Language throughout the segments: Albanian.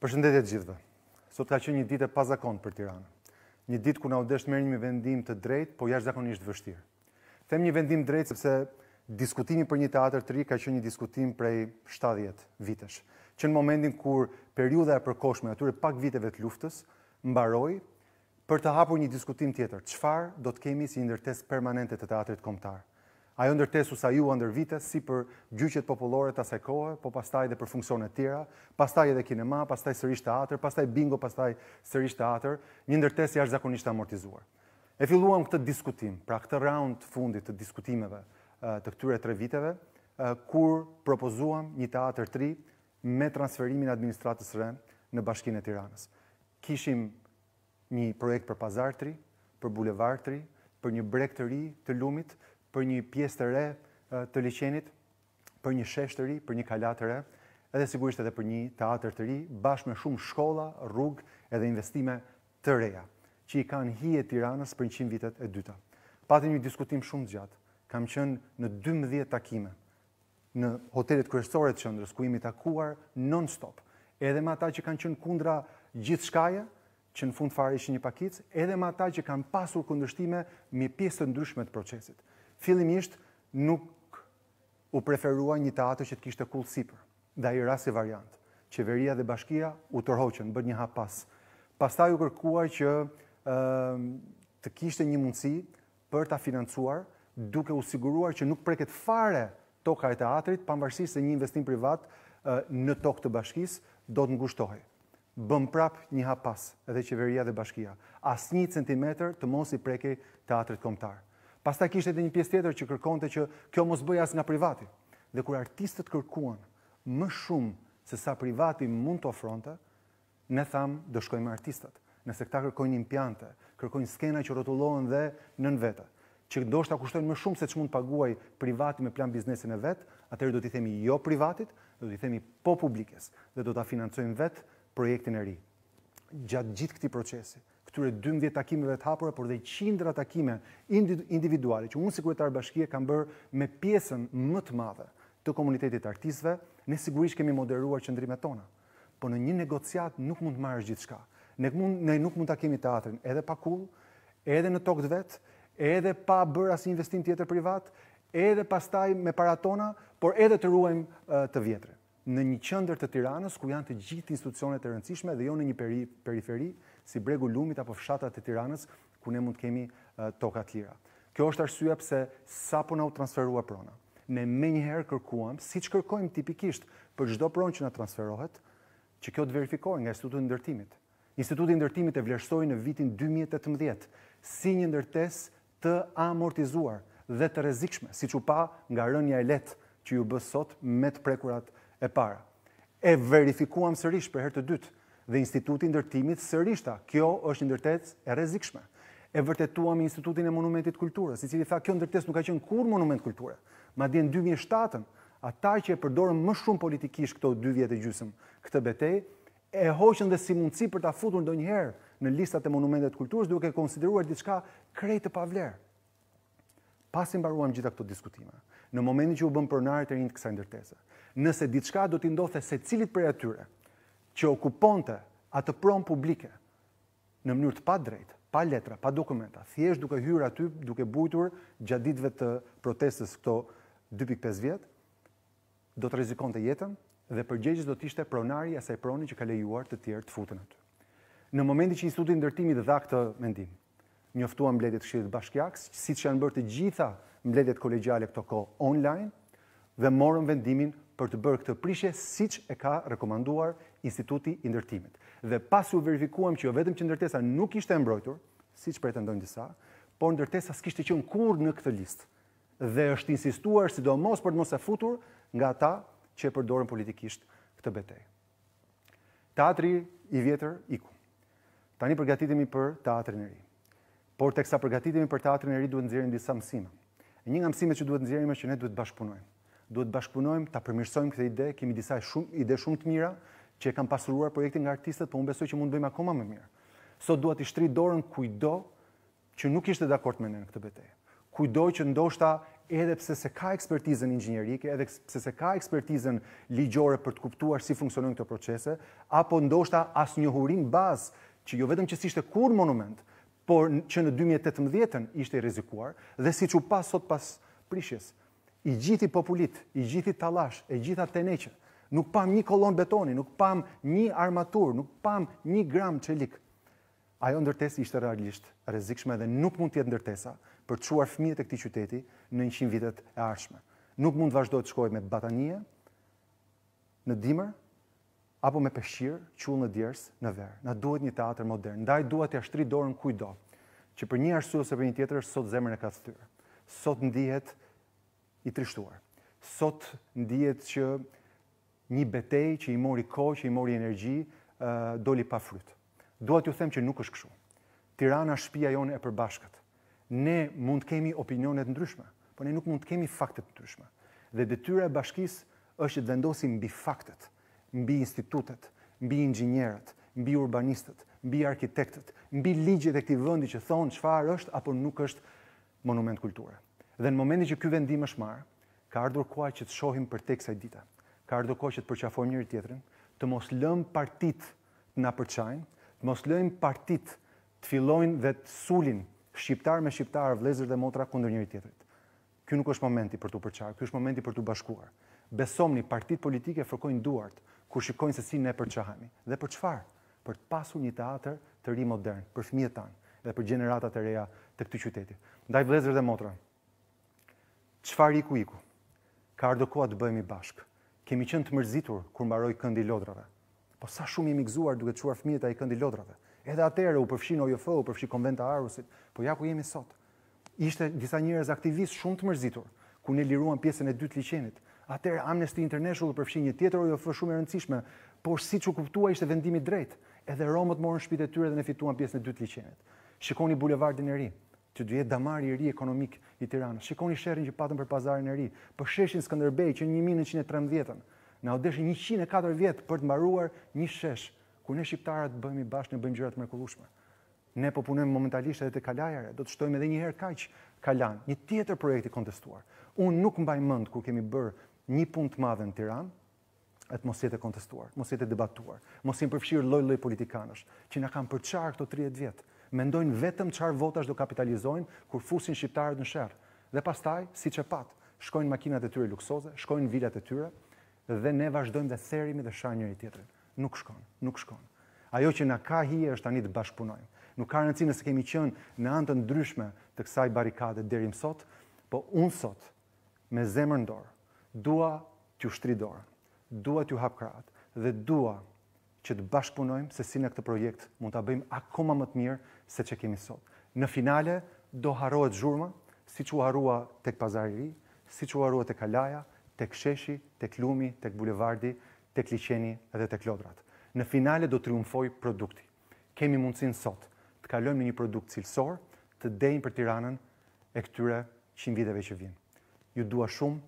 Përshëndetje të gjithëve. Sot ka qenë një ditë e pazakontë për Tiranë. Një ditë ku na u desh merrni një vendim të drejtë, por jashtëzakonisht vështirë. Them një vendim drejt sepse diskutimi për një teatr të ri ka qenë një diskutim prej 70 vitesh, që në momentin kur periudha e përkohshme aty e pak viteve të luftës mbaroi për të hapur një diskutim tjetër. Çfarë do të kemi si ndërtesë permanente të teatrit kombëtar? ajo ndërtesu sa ju ndër vite, si për gjyqet populore të asaj kohë, po pastaj dhe për funksionet tjera, pastaj edhe kinema, pastaj sërish të atër, pastaj bingo, pastaj sërish të atër, një ndërtesi ashtë zakonisht amortizuar. E filluam këtë diskutim, pra këtë round fundit të diskutimeve të këtyre tre viteve, kur propozuam një teatr tri me transferimin administratës rënë në bashkinë e Tiranës. Kishim një projekt për pazartëri, për bulevartëri, për një brek të ri të lumit, për një pjesë të re të liçenit, për një shesh të ri, për një kalat të re, edhe sigurisht edhe për një teatr të ri, bashkë me shumë shkolla, rrugë edhe investime të reja, që i kanë e Tiranës për 100 vitet e dyta. Patë një diskutim shumë gjatë. Kam qenë në 12 takime në hotelit kryesore të qendrës ku imi takuar non-stop. Edhe me ata që kanë qenë kundra shkaje, që në fund fare ishin një pakicë, edhe me ata që kanë pasur kundërshtime me pjesë të ndryshme të procesit fillimisht nuk u preferua një teatër që të kishte kullë sipër. Dhe ai rasti variant, qeveria dhe bashkia u tërhoqën, bën një hap pas. Pastaj u kërkuar që ehm, të kishte një mundësi për ta financuar duke u siguruar që nuk preket fare toka e teatrit, pavarësisht se një investim privat në tokë të bashkisë do të ngushtohej. Bëm prap një hap pas edhe qeveria dhe bashkia. As një centimetër të mos i prekej teatrit kombëtar. Pasta kishte edhe një pjesë tjetër që kërkonte që kjo mos bëja as nga privati. Dhe kur artistët kërkuan më shumë se sa privati mund të ofronte, ne thamë do shkojmë artistët. Nëse këta kërkojnë impjante, kërkojnë skena që rotullohen dhe nën vetë, që ndoshta kushtojnë më shumë se që mund të paguaj privati me plan biznesin e vetë, atëherë do t'i themi jo privatit, do t'i themi po publikes dhe do t'a financojmë vetë projektin e ri. Gjatë gjithë këti procesi, këture 12 takimeve të hapura, por dhe qindra takime individuale që unë sekretar bashkie kam bërë me pjesën më të madhe të komunitetit artistëve, ne sigurisht kemi moderuar qëndrimet tona. Por në një negociat nuk mund të marrësh gjithçka. Ne mund ne nuk mund të kemi teatrin edhe pa kull, edhe në tokë vet, edhe pa bërë asë investim tjetër privat, edhe pastaj me para tona, por edhe të ruajmë të vjetrën. Në një qendër të Tiranës ku janë të gjithë institucionet e rëndësishme dhe jo në një periferi si bregu lumit apo fshatat e tiranës, ku ne mund kemi tokat lira. Kjo është arsyeja pse sa po na u transferua prona. Ne me njëherë kërkuam, si që kërkojmë tipikisht për gjdo pronë që na transferohet, që kjo të verifikojnë nga institutin ndërtimit. Institutin ndërtimit e vlerësoj në vitin 2018 si një ndërtes të amortizuar dhe të rezikshme, si që pa nga rënja e letë që ju bësot me të prekurat e para. E verifikuam sërish për herë të dytë, dhe Instituti Ndërtimit Sërishta. Kjo është ndërtet e rezikshme. E vërtetuam Institutin e Monumentit Kulturës, i cili tha kjo ndërtes nuk ka qenë kur monument kulturë. Ma di në 2007 ata që e përdorën më shumë politikisht këto dy vjetë e gjysëm këtë betej, e hoqën dhe si mundësi për ta futur ndonjëherë në listat e monumentet kulturës, duke e konsideruar diçka krejtë të pavlerë. Pasim i gjitha këto diskutime, në momentin që u bëm pronarë të rinjtë kësaj ndërtese, nëse diçka do t'i ndodhte secilit prej atyre, që okuponte atë pronë publike në mënyrë të pa drejtë, pa letra, pa dokumenta, thjesht duke hyrë aty, duke bujtur gjatë ditëve të protestës këto 2.5 vjetë, do të rezikon të jetën dhe përgjegjës do të ishte pronari asaj proni që ka lejuar të tjerë të futën aty. Në momenti që institutin ndërtimi dhe dha këtë mendim, njoftuam mbledhjet këshillit bashkjaks, si që janë bërë të gjitha mbledhjet kolegjale këto ko online, dhe morëm vendimin për të bërë këtë prishje siç e ka rekomanduar Instituti i Ndërtimit. Dhe pasi u verifikuam që jo vetëm që ndërtesa nuk ishte mbrojtur, siç pretendojnë disa, por ndërtesa s'kishte qenë kurrë në këtë listë. Dhe është insistuar sidomos për të mos e futur nga ata që e përdorën politikisht këtë betejë. Teatri i vjetër iku. Tani përgatitemi për teatrin e ri. Por teksa përgatitemi për teatrin e ri duhet nxjerrim disa mësime. Një nga mësimet që duhet nxjerrim është që ne duhet bashkëpunojmë duhet të bashkëpunojmë, ta përmirësojmë këtë ide, kemi disa shumë ide shumë të mira që e kanë pasuruar projektin nga artistët, por unë besoj që mund të bëjmë akoma më mirë. Sot dua të shtri dorën kujdo që nuk ishte dakord me ne në këtë betejë. Kujdo që ndoshta edhe pse se ka ekspertizën inxhinierike, edhe pse se ka ekspertizën ligjore për të kuptuar si funksionojnë këto procese, apo ndoshta asnjohurim bazë që jo vetëm që ishte kur monument, por që në 2018-ën ishte i rrezikuar dhe siç u pas sot pas prishjes, i gjithi popullit, i gjithi talash, e gjitha teneqë, nuk pam një kolon betoni, nuk pam një armatur, nuk pam një gram qelik. Ajo ndërtesë ishte realisht rezikshme dhe nuk mund tjetë ndërtesa për të shuar fëmijet e këti qyteti në 100 vitet e arshme. Nuk mund vazhdoj të shkoj me batanie, në dimër, apo me peshqir, qullë në djerës, në verë. Na duhet një teatr modern. Ndaj duhet të ashtri dorën kujdo, që për një arsu ose për një tjetër, sot zemër e ka Sot ndihet i trishtuar. Sot ndijet që një betej që i mori ko, që i mori energji, doli pa fryt. Duat ju them që nuk është këshu. Tirana shpia jone e përbashkët. Ne mund kemi opinionet ndryshme, por ne nuk mund kemi faktet ndryshme. Dhe detyra e bashkis është të vendosim mbi faktet, mbi institutet, mbi inxinjerët, mbi urbanistët, mbi arkitektët, mbi ligjet e këti vëndi që thonë qëfar është apo nuk është monument kulturët. Dhe në momentin që ky vendim është marrë, ka ardhur koha që të shohim për tek sa dita. Ka ardhur koha që të përqafojmë njëri tjetrin, të mos lëm partit të na përçajnë, të mos lëm partit të fillojnë dhe të sulin shqiptar me shqiptar, vëllezër dhe motra kundër njëri tjetrit. Ky nuk është momenti për të përçar, ky është momenti për të bashkuar. Besomni, partitë politike fërkojnë duart kur shikojnë se si ne përçohemi. Dhe për çfarë? Për të pasur një teatr të ri modern për fëmijët tanë dhe për gjeneratat e reja të këtij qyteti. Ndaj vëllezër dhe motra, Qfar i ku ku, Ka ardo koha të bëjmë i bashkë. Kemi qënë të mërzitur kur mbaroj këndi lodrave. Po sa shumë i mikzuar duke të shuar fmijet a i këndi lodrave. Edhe atere u përfshin OJF, u përfshin konventa Arusit. Po ja ku jemi sot. Ishte disa njërez aktivistë shumë të mërzitur ku ne liruan pjesën e dytë liqenit. Atere Amnesty International u përfshin një tjetër OJF shumë e rëndësishme, por si që kuptua ishte vendimi drejt. Edhe romët morën shpite tyre dhe ne fituan pjesën e dytë liqenit. Shikoni bulevardin e ri, që duhet damar i ri ekonomik i Tiranës. Shikoni sherrin që patëm për pazarin e ri, për sheshin Skënderbej që 1913-ën. Në Odeshë 104 vjet për të mbaruar një shesh, ku ne shqiptarët bëhemi bashkë, në bëjmë gjëra të mrekullueshme. Ne po punojmë momentalisht edhe te Kalajare, do të shtojmë edhe një herë kaq Kalan, një tjetër projekt i kontestuar. Unë nuk mbaj mend ku kemi bërë një punt të madhe në Tiranë, atë mos jetë kontestuar, mos jetë debatuar, mos jetë përfshirë lloj-lloj politikanësh që na kanë përçar këto 30 vjet mendojnë vetëm çfarë votash do kapitalizojnë kur fusin shqiptarët në sherr. Dhe pastaj, siç e pat, shkojnë makinat e tyre luksoze, shkojnë vilat e tyre dhe ne vazhdojmë të therrimi dhe shajmë njëri tjetrin. Nuk shkon, nuk shkon. Ajo që na ka hije është tani të bashkëpunojmë. Nuk ka rëndësi nëse kemi qenë në anë të ndryshme të kësaj barikade deri më sot, po unë sot me zemër ndorë, dorë dua t'ju shtri dorën. Dua t'ju hap krahat dhe dua që të bashkëpunojmë se si në këtë projekt mund ta bëjmë akoma më të mirë se që kemi sot. Në finale, do harohet zhurma, si që harua tek pazariri, si që harua tek alaja, tek sheshi, tek lumi, tek bulevardi, tek liqeni edhe tek lodrat. Në finale do triumfoj produkti. Kemi mundësin sot të kalojmë me një produkt cilësor të dejnë për tiranën e këtyre 100 viteve që vinë. Ju dua shumë,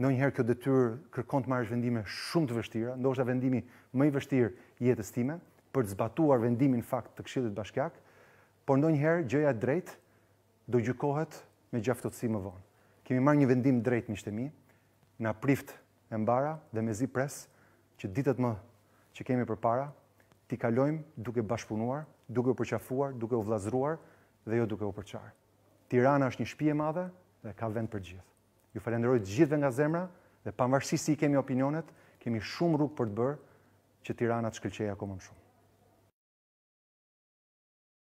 në njëherë kjo detyrë kërkon të marrë vendime shumë të vështira, ndoshta vendimi më i vështirë jetës time, për të zbatuar vendimin fakt të këshillit bashkiak, por ndonjëherë gjëja drejt do gjukohet me gjaftotësi më vonë. Kemi marrë një vendim drejt shtemi, na prift e mbara dhe mezi pres që ditët më që kemi përpara, ti kalojmë duke bashpunuar, duke u përqafuar, duke u vllazëruar dhe jo duke u përçar. Tirana është një shtëpi e madhe dhe ka vend për gjithë. Ju falenderoj të gjithëve nga zemra dhe pavarësisht si kemi opinionet, kemi shumë rrugë për të bërë që Tirana të shkëlqejë akoma më shumë.